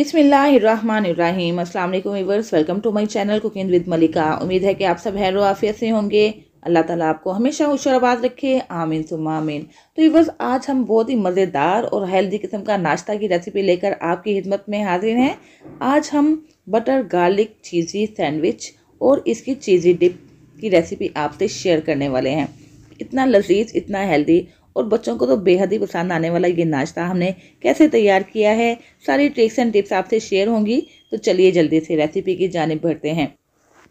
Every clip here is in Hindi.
अस्सलाम वालेकुम viewers welcome to my channel cooking with Malika उम्मीद है कि आप सब हैरो आफियत से होंगे अल्लाह ताला आपको हमेशा खुशराबाद रखे आमीन सुम आमीन तो वीवर्स आज हम बहुत ही मज़ेदार और हेल्दी किस्म का नाश्ता की रेसिपी लेकर आपकी खिदमत में हाजिर हैं आज हम बटर गार्लिक चीज़ी सैंडविच और इसकी चीज़ी डिप की रेसिपी आपसे शेयर करने वाले हैं इतना लजीज इतना हेल्दी और बच्चों को तो बेहद ही पसंद आने वाला ये नाश्ता हमने कैसे तैयार किया है सारी ट्रिक्स एंड टिप्स आपसे शेयर होंगी तो चलिए जल्दी से रेसिपी की जानब बढ़ते हैं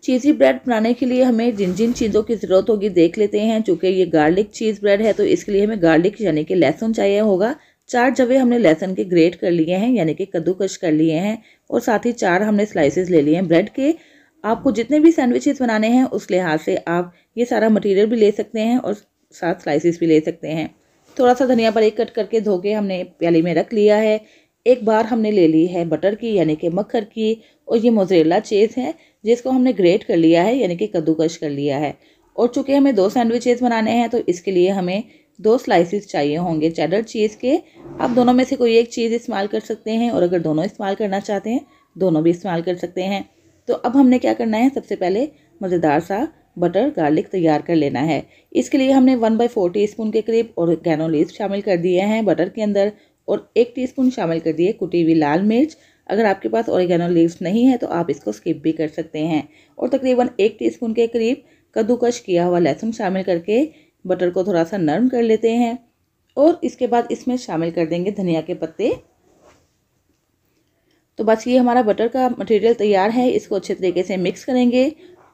चीज़ी ब्रेड बनाने के लिए हमें जिन जिन चीज़ों की ज़रूरत होगी देख लेते हैं चूँकि ये गार्लिक चीज़ ब्रेड है तो इसके लिए हमें गार्लिक यानी कि लहसुन चाहिए होगा चार जवे हमने लहसुन के ग्रेट कर लिए हैं यानी कि कद्दूकश कर लिए हैं और साथ ही चार हमने स्लाइसेस ले लिए हैं ब्रेड के आपको जितने भी सैंडविचेस बनाने हैं उस लिहाज से आप ये सारा मटेरियल भी ले सकते हैं और साथ स्लाइसिस भी ले सकते हैं थोड़ा सा धनिया पर एक कट करके धो के हमने प्याली में रख लिया है एक बार हमने ले ली है बटर की यानी कि मक्खर की और ये मोजरेला चीज़ है जिसको हमने ग्रेट कर लिया है यानी कि कद्दूकश कर लिया है और चूँकि हमें दो सैंडविचेज़ बनाने हैं तो इसके लिए हमें दो स्लाइसिस चाहिए होंगे चैडर चीज़ के आप दोनों में से कोई एक चीज़ इस्तेमाल कर सकते हैं और अगर दोनों इस्तेमाल करना चाहते हैं दोनों भी इस्तेमाल कर सकते हैं तो अब हमने क्या करना है सबसे पहले मज़ेदार सा बटर गार्लिक तैयार कर लेना है इसके लिए हमने वन बाई फोर टी के करीब और गैनो लीव शामिल कर दिए हैं बटर के अंदर और एक टीस्पून शामिल कर दिए कुटी हुई लाल मिर्च अगर आपके पास ओरिगेनो लीव्स नहीं है तो आप इसको स्किप भी कर सकते हैं और तकरीबन एक टीस्पून के करीब कद्दूकश किया हुआ लहसुन शामिल करके बटर को थोड़ा सा नरम कर लेते हैं और इसके बाद इसमें शामिल कर देंगे धनिया के पत्ते तो बस ये हमारा बटर का मटेरियल तैयार है इसको अच्छे तरीके से मिक्स करेंगे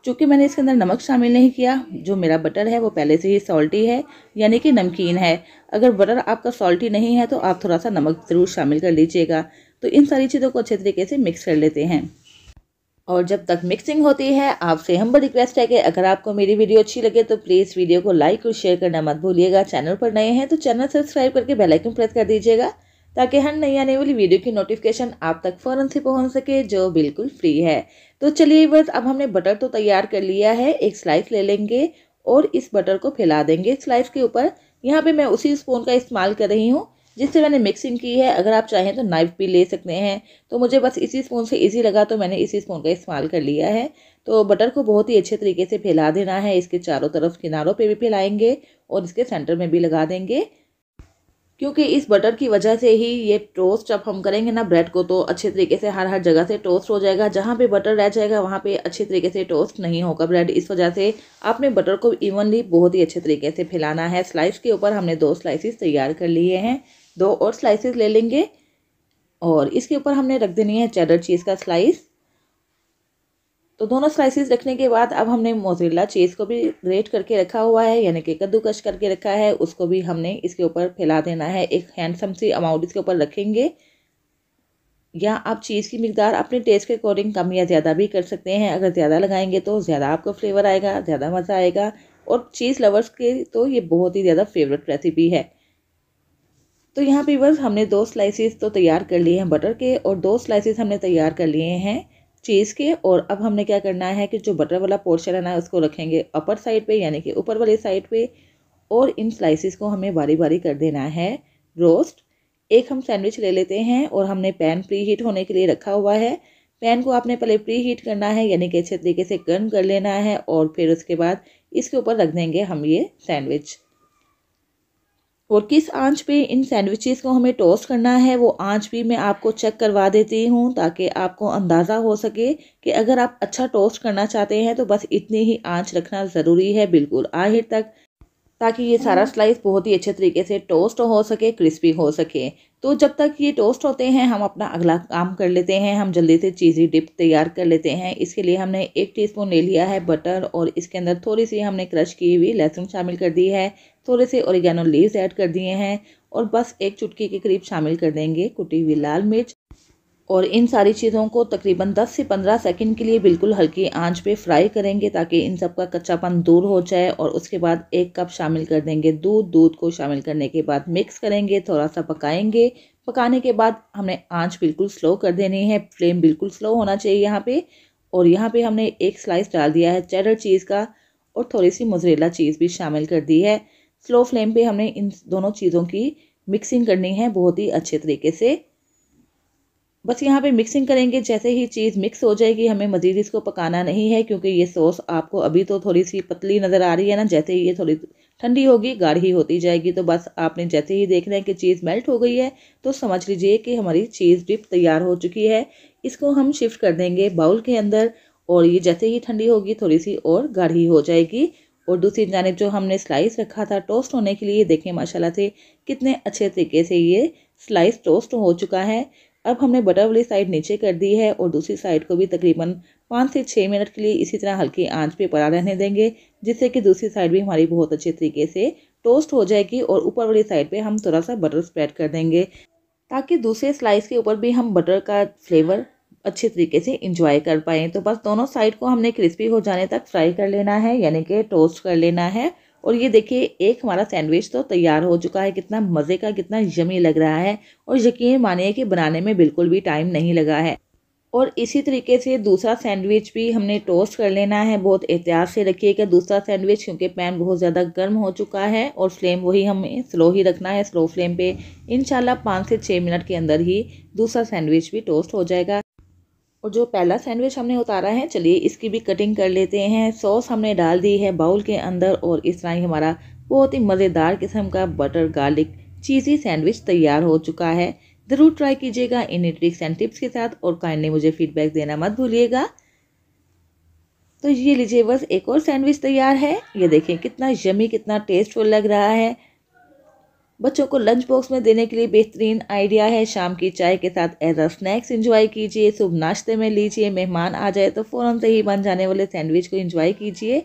चूँकि मैंने इसके अंदर नमक शामिल नहीं किया जो मेरा बटर है वो पहले से ही सॉल्टी है यानी कि नमकीन है अगर बटर आपका सॉल्टी नहीं है तो आप थोड़ा सा नमक ज़रूर शामिल कर लीजिएगा तो इन सारी चीज़ों को अच्छे तरीके से मिक्स कर लेते हैं और जब तक मिक्सिंग होती है आपसे हम बड़ी रिक्वेस्ट है कि अगर आपको मेरी वीडियो अच्छी लगे तो प्लीज़ वीडियो को लाइक और शेयर करना मत भूलिएगा चैनल पर नए हैं तो चैनल सब्सक्राइब करके बेलाइकन प्रेस कर दीजिएगा ताकि हर नई आने वाली वीडियो की नोटिफिकेशन आप तक फ़ौरन से पहुंच सके जो बिल्कुल फ्री है तो चलिए बस अब हमने बटर तो तैयार कर लिया है एक स्लाइस ले लेंगे और इस बटर को फैला देंगे स्लाइस के ऊपर यहाँ पे मैं उसी स्पून का इस्तेमाल कर रही हूँ जिससे मैंने मिक्सिंग की है अगर आप चाहें तो नाइफ भी ले सकते हैं तो मुझे बस इसी स्पून से ईजी लगा तो मैंने इसी स्पून का इस्तेमाल कर लिया है तो बटर को बहुत ही अच्छे तरीके से फैला देना है इसके चारों तरफ किनारों पर भी फैलाएँगे और इसके सेंटर में भी लगा देंगे क्योंकि इस बटर की वजह से ही ये टोस्ट अब हम करेंगे ना ब्रेड को तो अच्छे तरीके से हर हर जगह से टोस्ट हो जाएगा जहाँ पे बटर रह जाएगा वहाँ पे अच्छे तरीके से टोस्ट नहीं होगा ब्रेड इस वजह से आपने बटर को इवनली बहुत ही अच्छे तरीके से फैलाना है स्लाइस के ऊपर हमने दो स्लाइसिस तैयार कर लिए हैं दो और स्लाइसिस ले लेंगे और इसके ऊपर हमने रख देनी है चैडर चीज़ का स्लाइस तो दोनों स्लाइसेस रखने के बाद अब हमने मोजरेला चीज़ को भी ग्रेट करके रखा हुआ है यानी कि कद्दूकश करके रखा है उसको भी हमने इसके ऊपर फैला देना है एक हैंडसम सी अमाउंट इसके ऊपर रखेंगे या आप चीज़ की मकदार अपने टेस्ट के अकॉर्डिंग कम या ज़्यादा भी कर सकते हैं अगर ज़्यादा लगाएंगे तो ज़्यादा आपको फ्लेवर आएगा ज़्यादा मज़ा आएगा और चीज़ लवर्स के तो ये बहुत ही ज़्यादा फेवरेट रेसिपी है तो यहाँ पे बस हमने दो स्लाइसेस तो तैयार कर लिए हैं बटर के और दो स्लाइसेस हमने तैयार कर लिए हैं चीज़ के और अब हमने क्या करना है कि जो बटर वाला पोर्शन है ना उसको रखेंगे अपर साइड पे यानी कि ऊपर वाले साइड पे और इन स्लाइसिस को हमें बारी बारी कर देना है रोस्ट एक हम सैंडविच ले लेते हैं और हमने पैन प्री हीट होने के लिए रखा हुआ है पैन को आपने पहले प्री हीट करना है यानी कि अच्छे तरीके से गर्म कर लेना है और फिर उसके बाद इसके ऊपर रख देंगे हम ये सैंडविच और किस आंच पे इन सैंडविचेस को हमें टोस्ट करना है वो आंच भी मैं आपको चेक करवा देती हूँ ताकि आपको अंदाज़ा हो सके कि अगर आप अच्छा टोस्ट करना चाहते हैं तो बस इतनी ही आंच रखना ज़रूरी है बिल्कुल आखिर तक ताकि ये सारा हम्म। स्लाइस बहुत ही अच्छे तरीके से टोस्ट हो सके क्रिस्पी हो सके तो जब तक ये टोस्ट होते हैं हम अपना अगला काम कर लेते हैं हम जल्दी से चीज़ी डिप तैयार कर लेते हैं इसके लिए हमने एक टीस्पून ले लिया है बटर और इसके अंदर थोड़ी सी हमने क्रश की हुई लहसुन शामिल कर दी है थोड़े से औरगेनो लीव्स ऐड कर दिए हैं और बस एक चुटकी के करीब शामिल कर देंगे कुटी हुई लाल मिर्च और इन सारी चीज़ों को तकरीबन 10 से 15 सेकंड के लिए बिल्कुल हल्की आंच पे फ्राई करेंगे ताकि इन सब का कच्चापन दूर हो जाए और उसके बाद एक कप शामिल कर देंगे दूध दूध को शामिल करने के बाद मिक्स करेंगे थोड़ा सा पकाएंगे पकाने के बाद हमने आंच बिल्कुल स्लो कर देनी है फ्लेम बिल्कुल स्लो होना चाहिए यहाँ पर और यहाँ पर हमने एक स्लाइस डाल दिया है चेडर चीज़ का और थोड़ी सी मजरेला चीज़ भी शामिल कर दी है स्लो फ्लेम पे हमने इन दोनों चीज़ों की मिक्सिंग करनी है बहुत ही अच्छे तरीके से बस यहाँ पे मिक्सिंग करेंगे जैसे ही चीज़ मिक्स हो जाएगी हमें मज़ीद इसको पकाना नहीं है क्योंकि ये सॉस आपको अभी तो थोड़ी सी पतली नज़र आ रही है ना जैसे ही ये थोड़ी ठंडी होगी गाढ़ी होती जाएगी तो बस आपने जैसे ही देख रहे हैं कि चीज़ मेल्ट हो गई है तो समझ लीजिए कि हमारी चीज़ डिप तैयार हो चुकी है इसको हम शिफ्ट कर देंगे बाउल के अंदर और ये जैसे ही ठंडी होगी थोड़ी सी और गाढ़ी हो जाएगी और दूसरी जानब जो हमने स्लाइस रखा था टोस्ट होने के लिए देखें माशाल्लाह से कितने अच्छे तरीके से ये स्लाइस टोस्ट हो चुका है अब हमने बटर वाली साइड नीचे कर दी है और दूसरी साइड को भी तकरीबन पाँच से छः मिनट के लिए इसी तरह हल्की आंच पे पड़ा रहने देंगे जिससे कि दूसरी साइड भी हमारी बहुत अच्छे तरीके से टोस्ट हो जाएगी और ऊपर वाली साइड पर हम थोड़ा सा बटर स्प्रेड कर देंगे ताकि दूसरे स्लाइस के ऊपर भी हम बटर का फ्लेवर अच्छे तरीके से इंजॉय कर पाएँ तो बस दोनों साइड को हमने क्रिस्पी हो जाने तक फ्राई कर लेना है यानी कि टोस्ट कर लेना है और ये देखिए एक हमारा सैंडविच तो तैयार हो चुका है कितना मज़े का कितना यमी लग रहा है और यकीन मानिए कि बनाने में बिल्कुल भी टाइम नहीं लगा है और इसी तरीके से दूसरा सैंडविच भी हमने टोस्ट कर लेना है बहुत एहतियात से रखिएगा दूसरा सैंडविच क्योंकि पैन बहुत ज़्यादा गर्म हो चुका है और फ्लेम वही हमें स्लो ही रखना है स्लो फ्लेम पे इन पाँच से छः मिनट के अंदर ही दूसरा सैंडविच भी टोस्ट हो जाएगा और जो पहला सैंडविच हमने उतारा है चलिए इसकी भी कटिंग कर लेते हैं सॉस हमने डाल दी है बाउल के अंदर और इस तरह ही हमारा बहुत ही मज़ेदार किस्म का बटर गार्लिक चीज़ी सैंडविच तैयार हो चुका है ज़रूर ट्राई कीजिएगा इन ट्रिक्स एंड टिप्स के साथ और काइंडली मुझे फीडबैक देना मत भूलिएगा तो ये लीजिए बस एक और सैंडविच तैयार है ये देखें कितना यमी कितना टेस्टफुल लग रहा है बच्चों को लंच बॉक्स में देने के लिए बेहतरीन आइडिया है शाम की चाय के साथ एज अ स्नैक्स इंजॉय कीजिए सुबह नाश्ते में लीजिए मेहमान आ जाए तो फ़ौरन से ही बन जाने वाले सैंडविच को इंजॉय कीजिए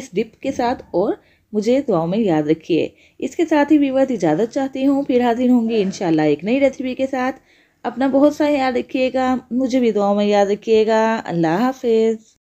इस डिप के साथ और मुझे दुआओं में याद रखिए इसके साथ ही विवाद इजाज़त चाहती हूँ फिर हाजिर होंगी इन एक नई रेसिपी के साथ अपना बहुत सा याद रखिएगा मुझे भी दुआओं में याद रखिएगा अल्लाह हाफिज़